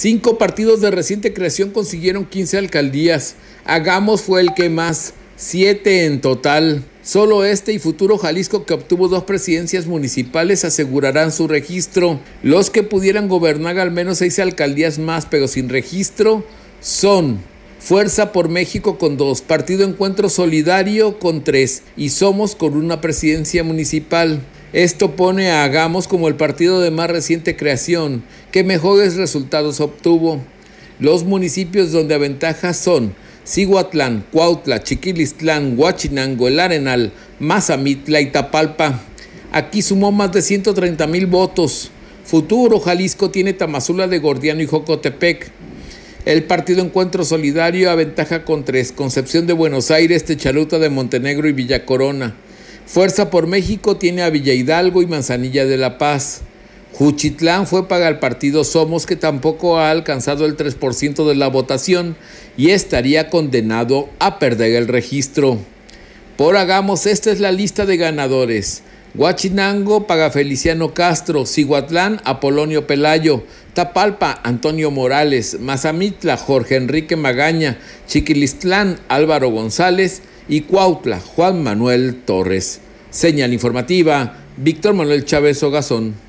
Cinco partidos de reciente creación consiguieron 15 alcaldías. Hagamos fue el que más, siete en total. Solo este y Futuro Jalisco, que obtuvo dos presidencias municipales, asegurarán su registro. Los que pudieran gobernar al menos seis alcaldías más, pero sin registro, son Fuerza por México con dos, Partido Encuentro Solidario con tres y Somos con una presidencia municipal. Esto pone a Hagamos como el partido de más reciente creación que mejores resultados obtuvo. Los municipios donde aventaja son Cihuatlán, Cuautla, Chiquilistlán, Huachinango, El Arenal, Mazamitla y Tapalpa. Aquí sumó más de 130 mil votos. Futuro Jalisco tiene Tamazula de Gordiano y Jocotepec. El partido Encuentro Solidario aventaja con tres, Concepción de Buenos Aires, Techaluta de Montenegro y Villa Corona. Fuerza por México tiene a Villa Hidalgo y Manzanilla de la Paz. Juchitlán fue para el partido Somos que tampoco ha alcanzado el 3% de la votación y estaría condenado a perder el registro. Por Hagamos, esta es la lista de ganadores. Huachinango paga Feliciano Castro, Ciguatlán Apolonio Pelayo, Tapalpa Antonio Morales, Mazamitla Jorge Enrique Magaña, Chiquilistlán Álvaro González, y Cuautla Juan Manuel Torres. Señal informativa, Víctor Manuel Chávez Ogazón.